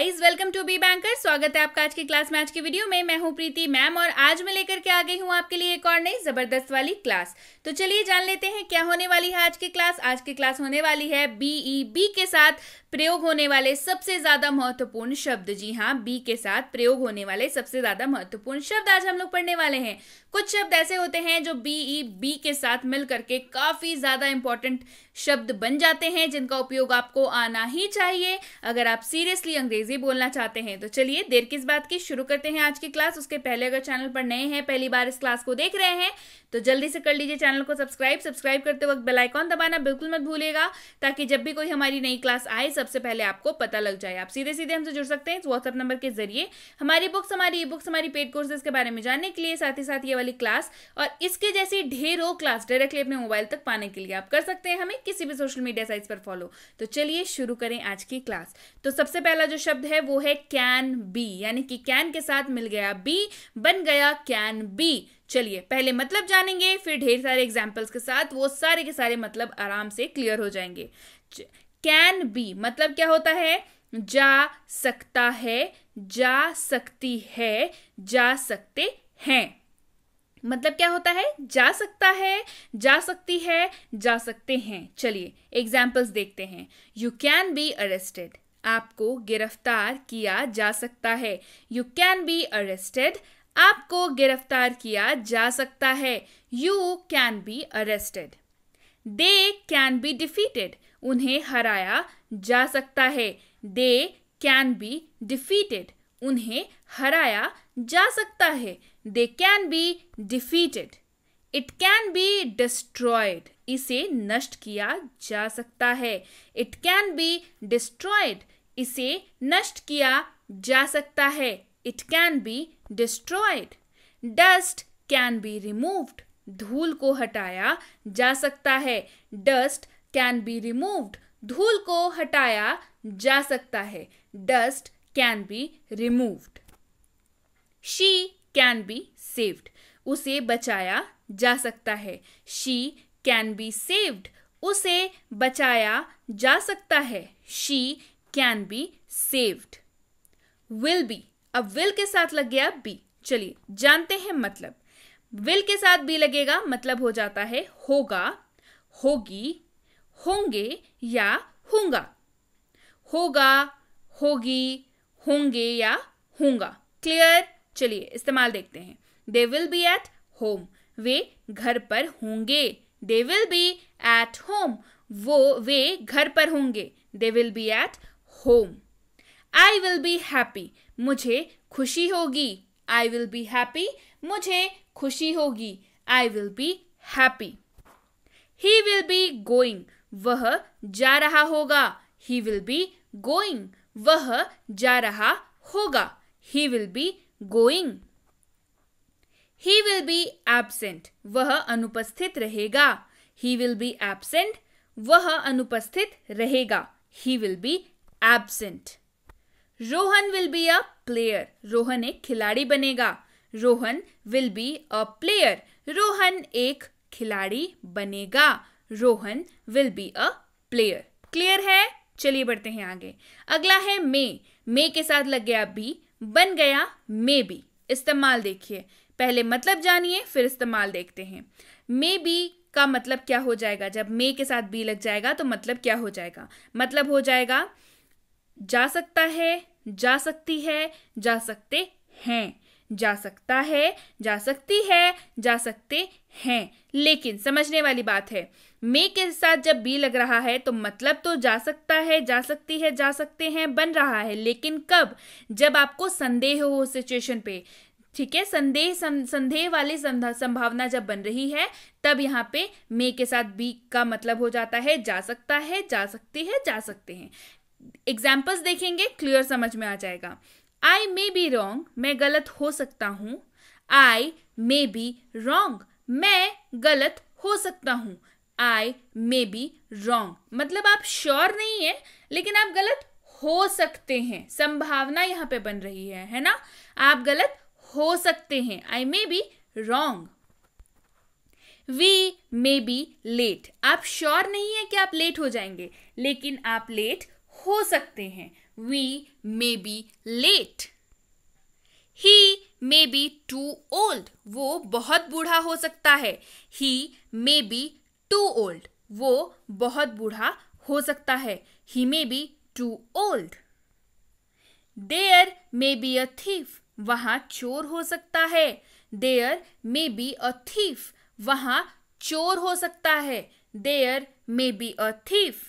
guys welcome to be banker स्वागत है आपका आज की क्लास मैच की वीडियो में मैं हूं प्रीति मैम और आज मैं लेकर के आ गई हूं आपके लिए एक और नई जबरदस्त वाली क्लास तो चलिए जान लेते हैं क्या होने वाली है आज की क्लास आज की क्लास होने वाली है बीई बी e के साथ प्रयोग होने वाले सबसे ज्यादा महत्वपूर्ण शब्द जी हाँ बी के साथ प्रयोग होने वाले सबसे ज्यादा महत्वपूर्ण शब्द आज हम लोग पढ़ने वाले हैं कुछ शब्द ऐसे होते हैं जो बी ई बी के साथ मिल करके काफ़ी ज़्यादा इंपॉर्टेंट शब्द बन जाते हैं जिनका उपयोग आपको आना ही चाहिए अगर आप सीरियसली अंग्रेजी बोलना चाहते हैं तो चलिए देर किस बात की शुरू करते हैं आज की क्लास उसके पहले अगर चैनल पर नए हैं पहली बार इस क्लास को देख रहे हैं तो जल्दी से कर लीजिए चैनल को सब्सक्राइब सब्सक्राइब करते वक्त बेलाइकॉन दबाना बिल्कुल मत भूलेगा ताकि जब भी कोई हमारी नई क्लास आए सबसे पहले आपको पता लग जाए आप सीधे सीधे हमसे जुड़ सकते हैं इस व्हाट्सअप नंबर के जरिए हमारी बुक्स हमारी ई बुक्स हमारी पेड कोर्सेज के बारे में जानने के लिए साथ ही साथ ये वाली क्लास और इसके जैसी ढेरों क्लास डायरेक्टली अपने मोबाइल तक पाने के लिए आप कर सकते हैं हमें किसी भी सोशल मीडिया साइट पर फॉलो तो चलिए शुरू करें आज की क्लास तो सबसे पहला जो शब्द है वो है कैन बी यानी कि कैन के साथ मिल गया बी बन गया कैन बी चलिए पहले मतलब जानेंगे फिर ढेर सारे एग्जाम्पल्स के साथ वो सारे के सारे मतलब आराम से क्लियर हो जाएंगे कैन बी मतलब क्या होता है जा सकता है जा सकती है जा सकते हैं मतलब क्या होता है जा सकता है जा सकती है जा सकते हैं चलिए एग्जाम्पल्स देखते हैं यू कैन बी अरेस्टेड आपको गिरफ्तार किया जा सकता है यू कैन बी अरेस्टेड आपको गिरफ्तार किया जा सकता है you can be arrested they can be defeated उन्हें हराया जा सकता है दे कैन बी डिफीटेड उन्हें हराया जा सकता है they can be defeated it can be destroyed इसे नष्ट किया जा सकता है इट कैन बी डिस्ट्रॉयड इसे नष्ट किया जा सकता है it can be destroyed dust can be removed धूल को हटाया जा सकता है डस्ट कैन बी रिमूव्ड धूल को हटाया जा सकता है dust can be removed she can be saved उसे बचाया जा सकता है शी कैन बी सेव्ड उसे बचाया जा सकता है she can be saved will be अब विल के साथ लग गया बी चलिए जानते हैं मतलब विल के साथ बी लगेगा मतलब हो जाता है होगा होगी होंगे या होगा होगा होगी होंगे या होंगा क्लियर चलिए इस्तेमाल देखते हैं they will be at home वे घर पर होंगे they will be at home वो वे घर पर होंगे they will be at home I will be happy मुझे खुशी होगी आई विल बी हैप्पी मुझे खुशी होगी I will be happy he will be going वह जा रहा होगा ही विल बी गोइंग वह जा रहा होगा he will be going he will be absent वह अनुपस्थित रहेगा ही विल बी एबसेंट वह अनुपस्थित रहेगा he will be absent Rohan will be a player Rohan एक खिलाड़ी बनेगा Rohan will be a player Rohan एक खिलाड़ी बनेगा Rohan will be a player clear है चलिए बढ़ते हैं आगे अगला है मे मे के साथ लग गया बी बन गया मे बी इस्तेमाल देखिए पहले मतलब जानिए फिर इस्तेमाल देखते हैं मे बी का मतलब क्या हो जाएगा जब मे के साथ बी लग जाएगा तो मतलब क्या हो जाएगा मतलब हो जाएगा जा सकता है जा सकती है जा सकते हैं जा सकता है जा सकती है जा सकते हैं लेकिन समझने वाली बात है मे के साथ जब बी लग रहा है तो मतलब तो जा सकता है जा सकती है जा सकते हैं बन रहा है लेकिन कब जब आपको संदेह हो सिचुएशन पे ठीक है संदेह सं, संदेह वाली संभावना जब बन रही है तब यहाँ पे मे के साथ बी का मतलब हो जाता है जा सकता है जा सकती है जा सकते हैं एग्जाम्पल्स देखेंगे क्लियर समझ में आ जाएगा आई मे बी रॉन्ग मैं गलत हो सकता हूँ आई मे बी रॉन्ग मैं गलत हो सकता हूँ आई मे बी रॉन्ग मतलब आप श्योर नहीं है लेकिन आप गलत हो सकते हैं संभावना यहाँ पे बन रही है है ना आप गलत हो सकते हैं I may be wrong we may be late आप श्योर नहीं है कि आप लेट हो जाएंगे लेकिन आप लेट हो सकते हैं we may be late he may be too old वो बहुत बूढ़ा हो सकता है he may be too old वो बहुत बूढ़ा हो सकता है he may be too old there may be a thief वहां चोर हो सकता है there may be a thief वहां चोर हो सकता है there may be a thief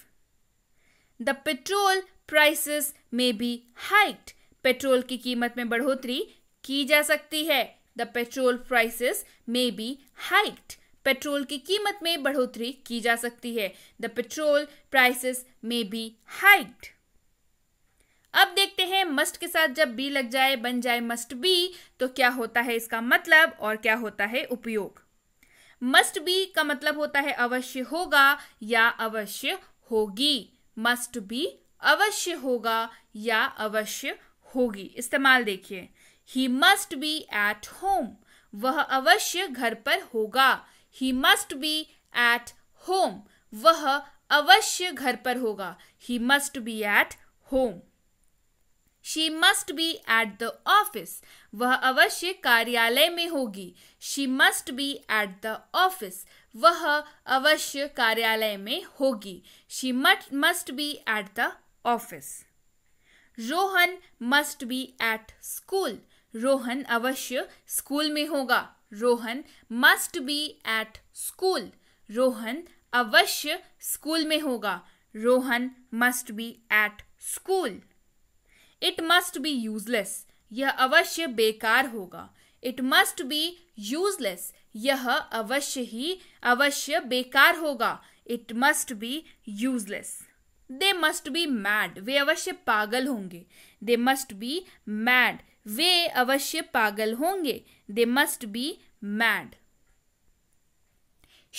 the petrol prices may be hiked petrol की कीमत में बढ़ोतरी की जा सकती है the petrol prices may be hiked petrol की कीमत में बढ़ोतरी की जा सकती है the petrol prices may be hiked अब देखते हैं मस्ट के साथ जब बी लग जाए बन जाए मस्ट बी तो क्या होता है इसका मतलब और क्या होता है उपयोग मस्ट बी का मतलब होता है अवश्य होगा या अवश्य होगी मस्ट बी अवश्य होगा या अवश्य होगी इस्तेमाल देखिए he must be at home वह अवश्य घर पर होगा he must be at home वह अवश्य घर पर होगा he must be at home she must be at the office वह अवश्य कार्यालय में होगी she must be at the office वह अवश्य कार्यालय में होगी she must be at the office Rohan must be at school Rohan अवश्य स्कूल में होगा Rohan must be at school Rohan अवश्य स्कूल में होगा Rohan must be at school it must be useless यह अवश्य बेकार होगा इट मस्ट बी यूजलेस यह अवश्य ही अवश्य बेकार होगा it must be useless they must be mad वे अवश्य पागल होंगे दे मस्ट बी मैड वे अवश्य पागल होंगे they must be mad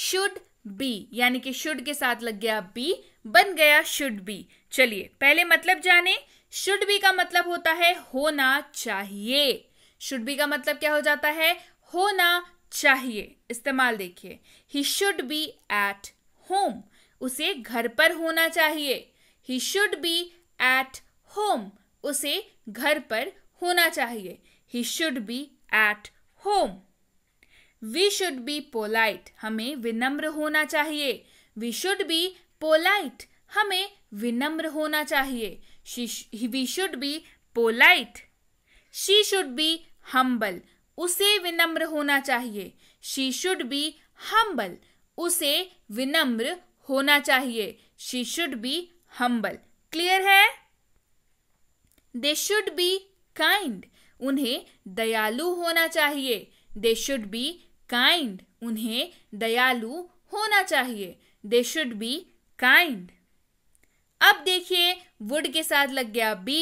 should be यानी कि शुड के साथ लग गया बी बन गया शुड बी चलिए पहले मतलब जाने शुड बी का मतलब होता है होना चाहिए शुड बी का मतलब क्या हो जाता है होना चाहिए इस्तेमाल देखिए he should be at home उसे घर पर होना चाहिए he should be at home उसे घर पर होना चाहिए he should be at home we should be polite हमें विनम्र होना चाहिए वी शुड बी पोलाइट हमें विनम्र होना चाहिए we should be polite she should be humble उसे विनम्र होना चाहिए शी शुड बी हम्बल उसे विनम्र होना चाहिए she should be humble clear है दे शुड बी काइंड उन्हें दयालु होना चाहिए दे शुड बी काइंड उन्हें दयालु होना चाहिए दे शुड बी काइंड अब देखिए वुड के साथ लग गया बी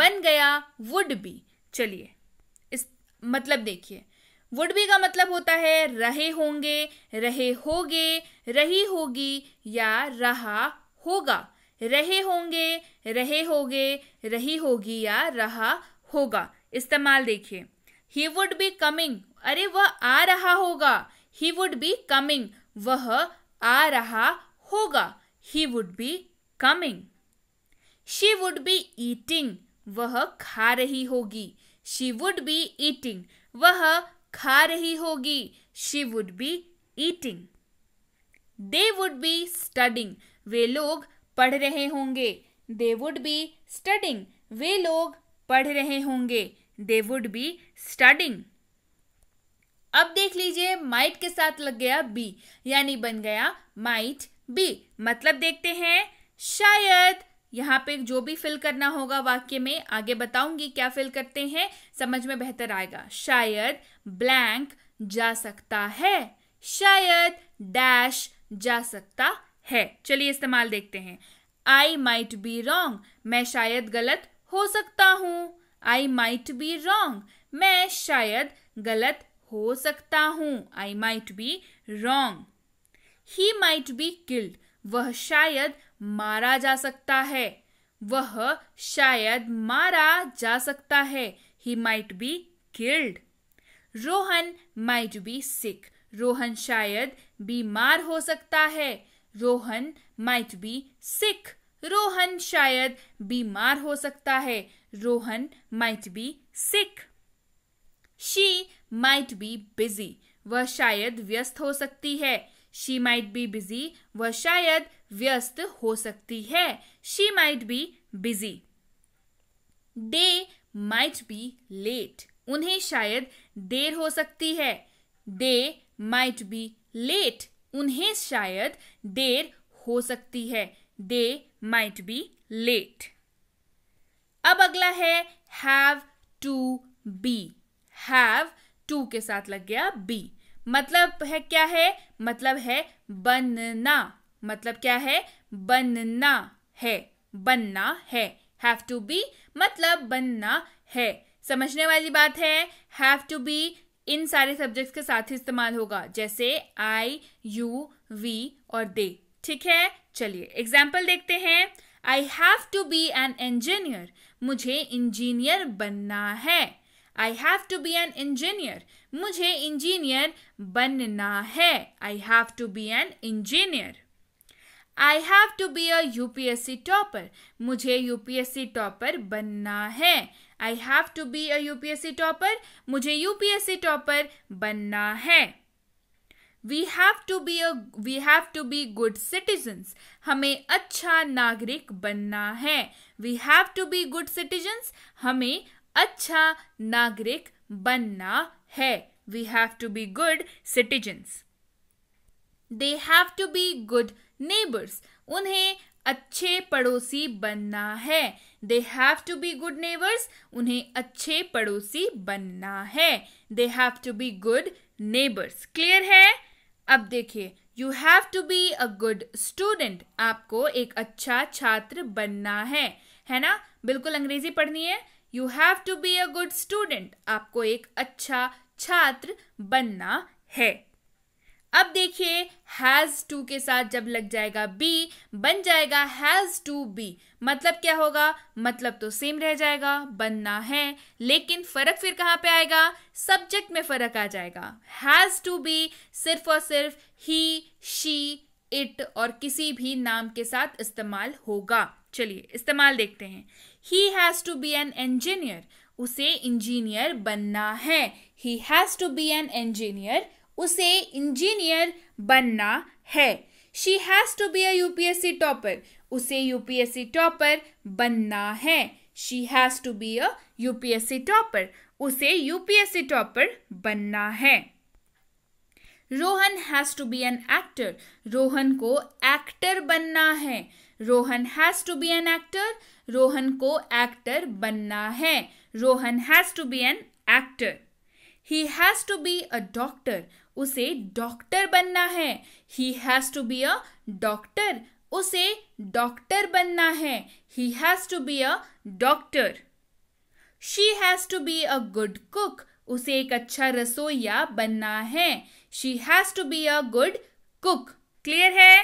बन गया वुड बी चलिए इस मतलब देखिए वुड बी का मतलब होता है रहे होंगे रहे होगे रही होगी या रहा होगा रहे होंगे रहे होगे रही होगी या रहा होगा इस्तेमाल देखिए ही वुड बी कमिंग अरे वह आ रहा होगा ही वुड बी कमिंग वह आ रहा होगा he would be coming she would be eating वह खा रही होगी शी वुड बी ईटिंग वह खा रही होगी she would be eating they would be studying वे लोग पढ़ रहे होंगे दे वुड बी स्टडिंग वे लोग पढ़ रहे होंगे दे वुड बी स्टडिंग अब देख लीजिए माइट के साथ लग गया बी यानी बन गया माइट बी मतलब देखते हैं शायद यहाँ पे जो भी फिल करना होगा वाक्य में आगे बताऊंगी क्या फिल करते हैं समझ में बेहतर आएगा शायद ब्लैंक जा सकता है शायद डैश जा सकता है चलिए इस्तेमाल देखते हैं आई माइट बी रॉन्ग मैं शायद गलत हो सकता हूँ आई माइट बी रॉन्ग मैं शायद गलत हो सकता हूँ I might be wrong he might be killed वह शायद मारा जा सकता है वह शायद मारा जा सकता है he might be killed Rohan might be sick Rohan शायद बीमार हो सकता है Rohan might be sick Rohan शायद बीमार हो सकता है Rohan might be sick she might be busy वह शायद व्यस्त हो सकती है शी माइट बी बिजी वह शायद व्यस्त हो सकती है she might be busy they might be late उन्हें शायद देर हो सकती है दे माइट बी लेट उन्हें शायद देर हो सकती है दे माइट बी लेट अब अगला है have to be have to के साथ लग गया बी मतलब है क्या है मतलब है बनना मतलब क्या है बनना है बनना है हैव टू बी मतलब बनना है समझने वाली बात है हैव टू बी इन सारे सब्जेक्ट्स के साथ ही इस्तेमाल होगा जैसे आई यू वी और दे ठीक है चलिए एग्जाम्पल देखते हैं I have to be an engineer मुझे इंजीनियर बनना है I have to be an engineer मुझे इंजीनियर बनना है I have to be an engineer I have to be a UPSC topper मुझे यूपीएससी टॉपर बनना है I have to be a UPSC topper मुझे यूपीएससी टॉपर बनना है we have to be a we have to be good citizens हमें अच्छा नागरिक बनना है we have to be good citizens हमें अच्छा नागरिक बनना है we have to be good citizens they have to be good neighbours उन्हें अच्छे पड़ोसी बनना है they have to be good neighbours उन्हें अच्छे पड़ोसी बनना है they have to be good neighbours clear है अब देखिए you have to be a good student आपको एक अच्छा छात्र बनना है है ना बिल्कुल अंग्रेजी पढ़नी है you have to be a good student आपको एक अच्छा छात्र बनना है अब देखिए हैज़ टू के साथ जब लग जाएगा बी बन जाएगा हैज़ टू बी मतलब क्या होगा मतलब तो सेम रह जाएगा बनना है लेकिन फ़र्क फिर कहाँ पे आएगा सब्जेक्ट में फ़र्क आ जाएगा हैज़ टू बी सिर्फ और सिर्फ ही शी इट और किसी भी नाम के साथ इस्तेमाल होगा चलिए इस्तेमाल देखते हैं he has to be an engineer उसे इंजीनियर बनना है he has to be an engineer उसे इंजीनियर बनना है she has to be a UPSC topper उसे यूपीएससी टॉपर बनना है she has to be a UPSC topper उसे यूपीएससी टॉपर बनना है Rohan has to be an actor Rohan को एक्टर बनना है Rohan has to be an actor Rohan को एक्टर बनना है Rohan has to be an actor he has to be a doctor उसे डॉक्टर बनना है he has to be a doctor उसे डॉक्टर बनना है he has to be a doctor she has to be a good cook उसे एक अच्छा रसोईया बनना है she has to be a good cook clear है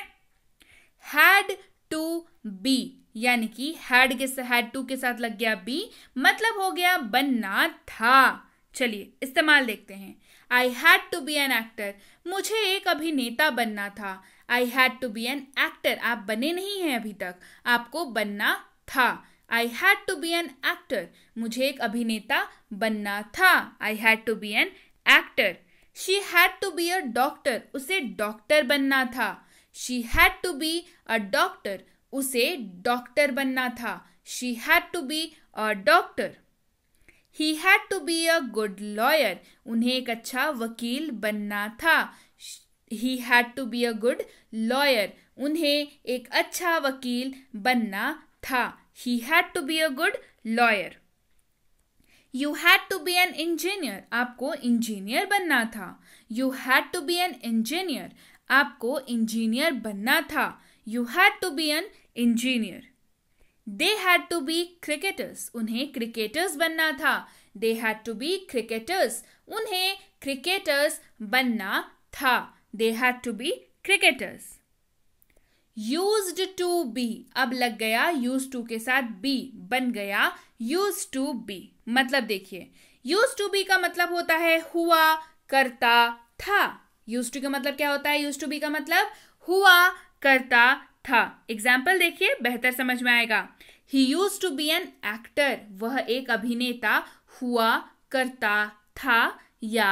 हैड टू बी यानी कि हैड के हैड टू के साथ लग गया बी मतलब हो गया बनना था चलिए इस्तेमाल देखते हैं I had to be an actor मुझे एक अभिनेता बनना था I had to be an actor आप बने नहीं हैं अभी तक आपको बनना था I had to be an actor मुझे एक अभिनेता बनना था I had to be an actor she had to be a doctor उसे डॉक्टर बनना था she had to be a doctor उसे डॉक्टर बनना था she had to be a doctor he had to be a good lawyer उन्हें एक अच्छा वकील बनना था he had to be a good lawyer उन्हें एक अच्छा वकील बनना था he had to be a good lawyer you had to be an engineer आपको इंजीनियर बनना था you had to be an engineer आपको इंजीनियर बनना था you had to be an engineer they had to be cricketers उन्हें cricketers बनना था they had to be cricketers उन्हें क्रिकेटर्स बनना था they had to be cricketers used to be अब लग गया यूज टू के साथ बी बन गया यूज टू बी मतलब देखिए यूज टू बी का मतलब होता है हुआ करता था यूज टू का मतलब क्या होता है यूज टू बी का मतलब हुआ करता था एग्जाम्पल देखिए बेहतर समझ में आएगा he used to be an actor वह एक अभिनेता हुआ करता था या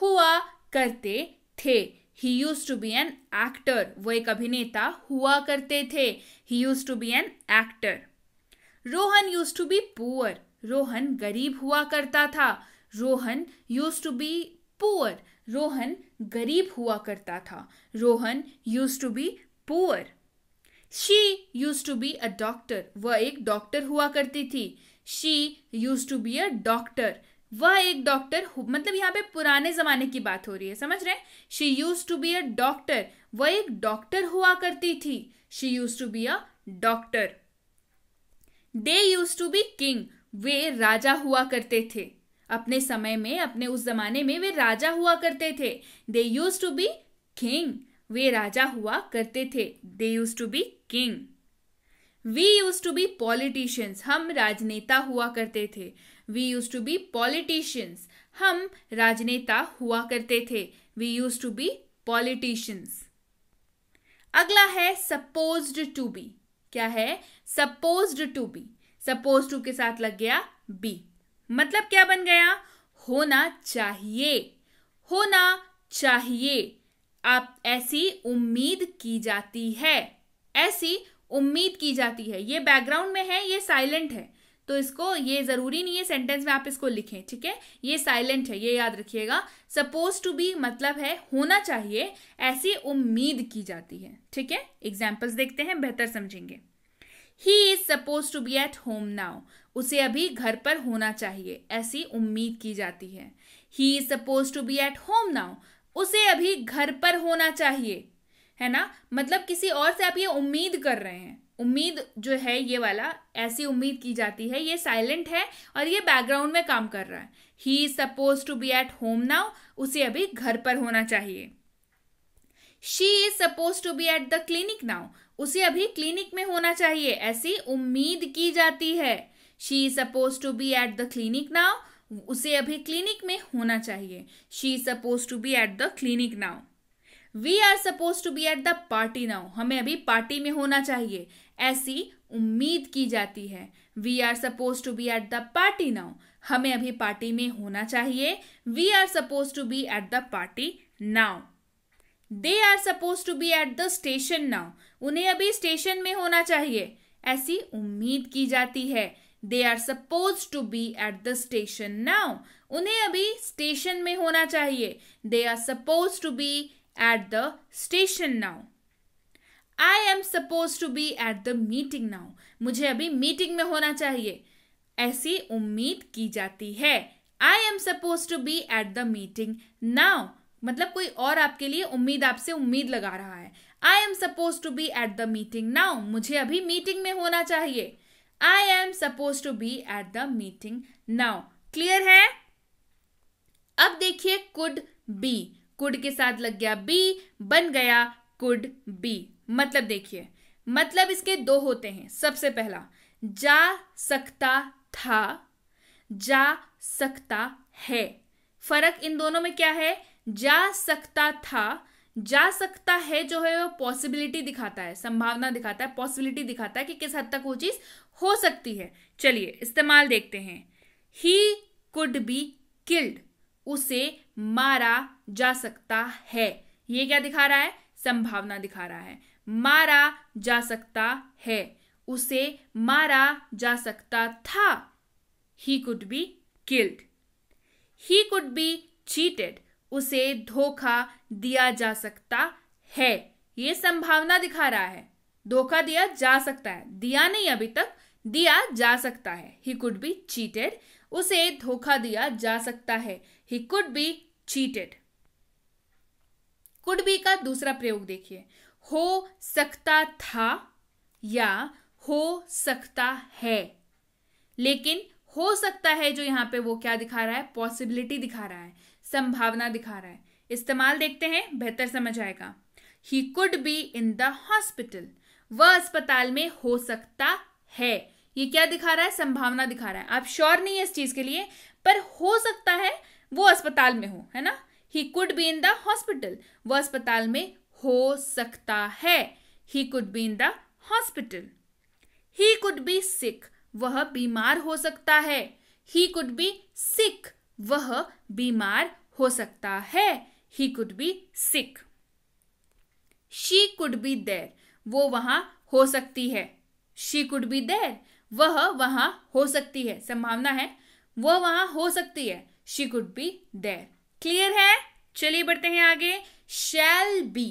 हुआ करते थे he used to be an actor वो एक अभिनेता हुआ करते थे he used to be an actor Rohan used to be poor Rohan गरीब हुआ करता था Rohan used to be poor Rohan गरीब हुआ करता था Rohan used to be poor she used to be a doctor वह एक डॉक्टर हुआ करती थी she used to be a doctor वह एक डॉक्टर मतलब यहाँ पे पुराने जमाने की बात हो रही है समझ रहे she used to be a doctor वह एक डॉक्टर हुआ करती थी she used to be a doctor they used to be king वे राजा हुआ करते थे अपने समय में अपने उस जमाने में वे राजा हुआ करते थे they used to be king वे राजा हुआ करते थे they used to be king we used to be politicians हम राजनेता हुआ करते थे we used to be politicians हम राजनेता हुआ करते थे we used to be politicians अगला है सपोज टू बी क्या है supposed to be suppose to के साथ लग गया बी मतलब क्या बन गया होना चाहिए होना चाहिए आप ऐसी उम्मीद की जाती है ऐसी उम्मीद की जाती है ये बैकग्राउंड में है ये साइलेंट है तो इसको ये जरूरी नहीं है सेंटेंस में आप इसको लिखें ठीक है ये साइलेंट है ये याद रखिएगा सपोज टू बी मतलब है होना चाहिए ऐसी उम्मीद की जाती है ठीक है एग्जाम्पल्स देखते हैं बेहतर समझेंगे he is suppose to be at home now उसे अभी घर पर होना चाहिए ऐसी उम्मीद की जाती है he is suppose to be at home now उसे अभी घर पर होना चाहिए है ना मतलब किसी और से आप ये उम्मीद कर रहे हैं उम्मीद जो है ये वाला ऐसी उम्मीद की जाती है ये साइलेंट है और ये बैकग्राउंड में काम कर रहा है he is suppose to be at home now उसे अभी घर पर होना चाहिए she is suppose to be at the clinic now उसे अभी क्लिनिक में होना चाहिए ऐसी उम्मीद की जाती है she is suppose to be at the clinic now उसे अभी क्लिनिक में होना चाहिए she is suppose to be at the clinic now we are suppose to be at the party now हमें अभी पार्टी में होना चाहिए ऐसी उम्मीद की जाती है we are suppose to be at the party now हमें अभी पार्टी में होना चाहिए we are suppose to be at the party now they are suppose to be at the station now उन्हें अभी स्टेशन में होना चाहिए ऐसी उम्मीद की जाती है they are suppose to be at the station now उन्हें अभी स्टेशन में होना चाहिए they are suppose to be at the station now I am suppose to be at the meeting now मुझे अभी मीटिंग में होना चाहिए ऐसी उम्मीद की जाती है I am suppose to be at the meeting now मतलब कोई और आपके लिए उम्मीद आपसे उम्मीद लगा रहा है I am suppose to be at the meeting now मुझे अभी मीटिंग में होना चाहिए I am suppose to be at the meeting now clear है अब देखिए कुड बी कुड के साथ लग गया बी बन गया कुड बी मतलब देखिए मतलब इसके दो होते हैं सबसे पहला जा सकता था जा सकता है फर्क इन दोनों में क्या है जा सकता था जा सकता है जो है वो पॉसिबिलिटी दिखाता है संभावना दिखाता है पॉसिबिलिटी दिखाता है कि किस हद तक वो चीज़ हो सकती है चलिए इस्तेमाल देखते हैं ही कुड बी किल्ड उसे मारा जा सकता है ये क्या दिखा रहा है संभावना दिखा रहा है मारा जा सकता है उसे मारा जा सकता था he could be killed he could be cheated उसे धोखा दिया जा सकता है ये संभावना दिखा रहा है धोखा दिया जा सकता है दिया नहीं अभी तक दिया जा सकता है ही कुड बी चीटेड उसे धोखा दिया जा सकता है he could be cheated could be का दूसरा प्रयोग देखिए हो सकता था या हो सकता है लेकिन हो सकता है जो यहां पे वो क्या दिखा रहा है पॉसिबिलिटी दिखा रहा है संभावना दिखा रहा है इस्तेमाल देखते हैं बेहतर समझ आएगा he could be in the hospital वह अस्पताल में हो सकता है ये क्या दिखा रहा है संभावना दिखा रहा है आप श्योर नहीं है इस चीज के लिए पर हो सकता है वो अस्पताल में हो है ना he could be in the hospital वह अस्पताल में हो सकता है he could be in the hospital he could be sick वह बीमार हो सकता है ही कुड बी सिक वह बीमार हो सकता है he could be sick she could be there वो वहां हो सकती है शी कुड बी देर वह वहां हो सकती है संभावना है वह वहां हो सकती है she could be there clear है चलिए बढ़ते हैं आगे शैल बी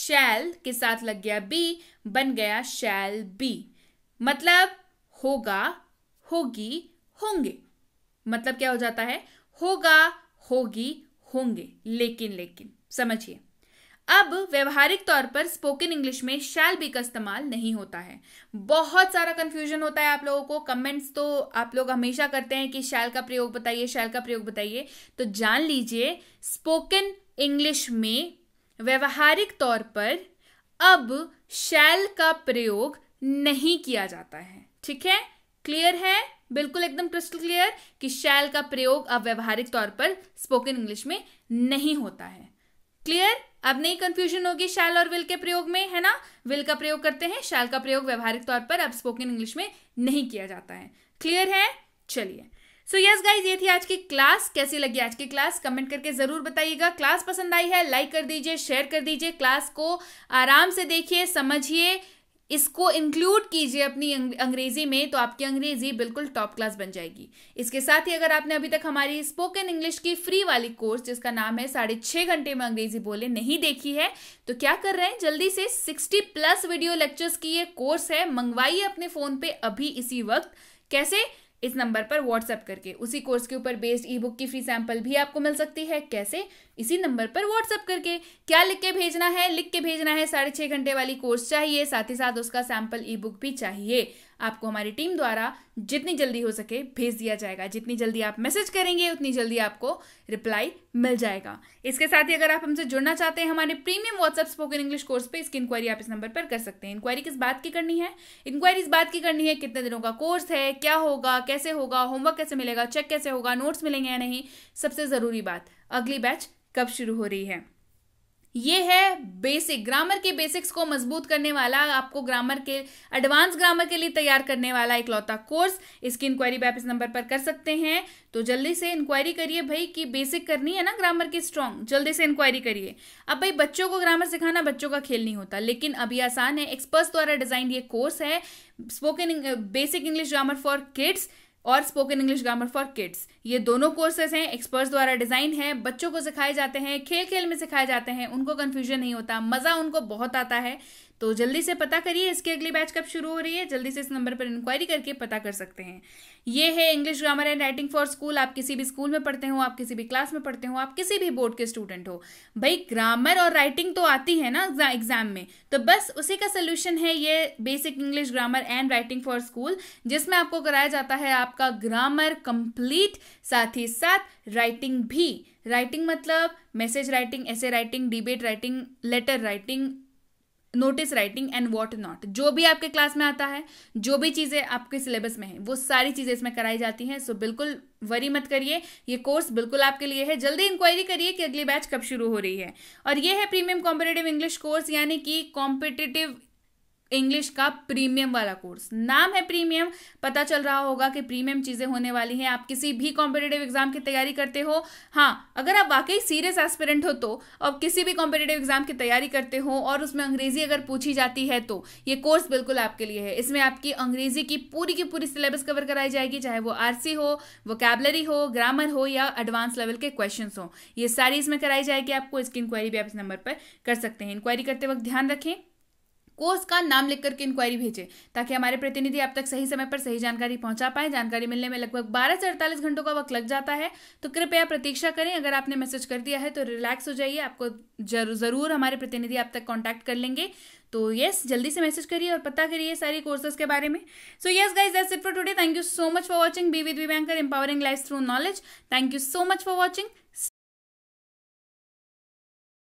शैल के साथ लग गया बी बन गया शैल बी मतलब होगा होगी होंगे मतलब क्या हो जाता है होगा होगी होंगे लेकिन लेकिन समझिए अब व्यवहारिक तौर पर स्पोकन इंग्लिश में शैल बी का इस्तेमाल नहीं होता है बहुत सारा कन्फ्यूजन होता है आप लोगों को कमेंट्स तो आप लोग हमेशा करते हैं कि शैल का प्रयोग बताइए शैल का प्रयोग बताइए तो जान लीजिए स्पोकन इंग्लिश में व्यवहारिक तौर पर अब शैल का प्रयोग नहीं किया जाता है ठीक है क्लियर है बिल्कुल एकदम क्रिस्टल क्लियर कि शैल का प्रयोग अब व्यवहारिक तौर पर स्पोकन इंग्लिश में नहीं होता है क्लियर अब नहीं कंफ्यूजन होगी शैल और विल के प्रयोग में है ना विल का प्रयोग करते हैं शैल का प्रयोग व्यवहारिक तौर पर अब स्पोकन इंग्लिश में नहीं किया जाता है क्लियर है चलिए सो यस गाइज ये थी आज की क्लास कैसी लगी आज की क्लास कमेंट करके ज़रूर बताइएगा क्लास पसंद आई है लाइक कर दीजिए शेयर कर दीजिए क्लास को आराम से देखिए समझिए इसको इंक्लूड कीजिए अपनी अंग्रेजी में तो आपकी अंग्रेजी बिल्कुल टॉप क्लास बन जाएगी इसके साथ ही अगर आपने अभी तक हमारी स्पोकन इंग्लिश की फ्री वाली कोर्स जिसका नाम है साढ़े छः घंटे में अंग्रेजी बोले नहीं देखी है तो क्या कर रहे हैं जल्दी से सिक्सटी प्लस वीडियो लेक्चर्स की ये कोर्स है मंगवाइए अपने फ़ोन पे अभी इसी वक्त कैसे इस नंबर पर व्हाट्सअप करके उसी कोर्स के ऊपर बेस्ड ई बुक की फ्री सैंपल भी आपको मिल सकती है कैसे इसी नंबर पर व्हाट्सएप करके क्या लिख के भेजना है लिख के भेजना है साढ़े छह घंटे वाली कोर्स चाहिए साथ ही साथ उसका सैंपल ई बुक भी चाहिए आपको हमारी टीम द्वारा जितनी जल्दी हो सके भेज दिया जाएगा जितनी जल्दी आप मैसेज करेंगे उतनी जल्दी आपको रिप्लाई मिल जाएगा इसके साथ ही अगर आप हमसे जुड़ना चाहते हैं हमारे premium WhatsApp spoken English course पे इसकी इंक्वायरी आप इस नंबर पर कर सकते हैं इंक्वायरी किस बात की करनी है इंक्वायरी इस बात की करनी है कितने दिनों का कोर्स है क्या होगा कैसे होगा होमवर्क कैसे मिलेगा चेक कैसे होगा नोट्स मिलेंगे या नहीं सबसे ज़रूरी बात अगली बैच कब शुरू हो रही है ये है बेसिक ग्रामर के बेसिक्स को मजबूत करने वाला आपको ग्रामर के एडवांस ग्रामर के लिए तैयार करने वाला इकलौता कोर्स इसकी इंक्वायरी आप इस नंबर पर कर सकते हैं तो जल्दी से इंक्वायरी करिए भाई कि बेसिक करनी है ना ग्रामर की स्ट्रांग जल्दी से इंक्वायरी करिए अब भाई बच्चों को ग्रामर सिखाना बच्चों का खेल नहीं होता लेकिन अभी आसान है एक्सपर्ट्स द्वारा डिजाइन ये कोर्स है spoken basic English grammar for kids और spoken English grammar for kids ये दोनों कोर्सेज हैं एक्सपर्ट्स द्वारा डिजाइन है बच्चों को सिखाए जाते हैं खेल खेल में सिखाए जाते हैं उनको कन्फ्यूजन नहीं होता मज़ा उनको बहुत आता है तो जल्दी से पता करिए इसकी अगली बैच कब शुरू हो रही है जल्दी से इस नंबर पर इंक्वायरी करके पता कर सकते हैं ये है English grammar and writing for school आप किसी भी स्कूल में पढ़ते हो आप किसी भी क्लास में पढ़ते हो आप किसी भी बोर्ड के स्टूडेंट हो भाई ग्रामर और राइटिंग तो आती है ना एग्जाम में तो बस उसी का सोल्यूशन है ये basic English grammar and writing for school जिसमें आपको कराया जाता है आपका ग्रामर कंप्लीट साथ ही साथ राइटिंग भी राइटिंग मतलब मैसेज राइटिंग ऐसे writing debate writing letter writing notice writing and what not जो भी आपके क्लास में आता है जो भी चीज़ें आपके सिलेबस में है वो सारी चीज़ें इसमें कराई जाती हैं सो so, बिल्कुल वरी मत करिए ये कोर्स बिल्कुल आपके लिए है जल्दी इंक्वायरी करिए कि अगली बैच कब शुरू हो रही है और ये है प्रीमियम कॉम्पिटेटिव इंग्लिश कोर्स यानी कि कॉम्पिटेटिव इंग्लिश का प्रीमियम वाला कोर्स नाम है प्रीमियम पता चल रहा होगा कि प्रीमियम चीज़ें होने वाली हैं आप किसी भी कॉम्पिटेटिव एग्जाम की तैयारी करते हो हाँ अगर आप वाकई सीरियस एस्पिरेंट हो तो और किसी भी कॉम्पिटेटिव एग्जाम की तैयारी करते हो और उसमें अंग्रेजी अगर पूछी जाती है तो ये कोर्स बिल्कुल आपके लिए है इसमें आपकी अंग्रेजी की पूरी की पूरी सिलेबस कवर कराई जाएगी चाहे वो आर हो वोकेबलरी हो ग्रामर हो या एडवांस लेवल के क्वेश्चन हो ये सारी इसमें कराई जाएगी आपको इसकी इंक्वायरी भी आप इस नंबर पर कर सकते हैं इंक्वायरी करते वक्त ध्यान रखें कोर्स का नाम लिख करके इंक्वायरी भेजें ताकि हमारे प्रतिनिधि आप तक सही समय पर सही जानकारी पहुंचा पाए जानकारी मिलने में लगभग बारह से अड़तालीस घंटों का वक्त लग जाता है तो कृपया प्रतीक्षा करें अगर आपने मैसेज कर दिया है तो रिलैक्स हो जाइए आपको ज़रूर हमारे प्रतिनिधि आप तक कॉन्टैक्ट कर लेंगे तो यस जल्दी से मैसेज करिए और पता करिए सारी कोर्सेज के बारे में so yes guys that's it for today thank you so much for watching be with V banker empowering life through knowledge thank you so much for watching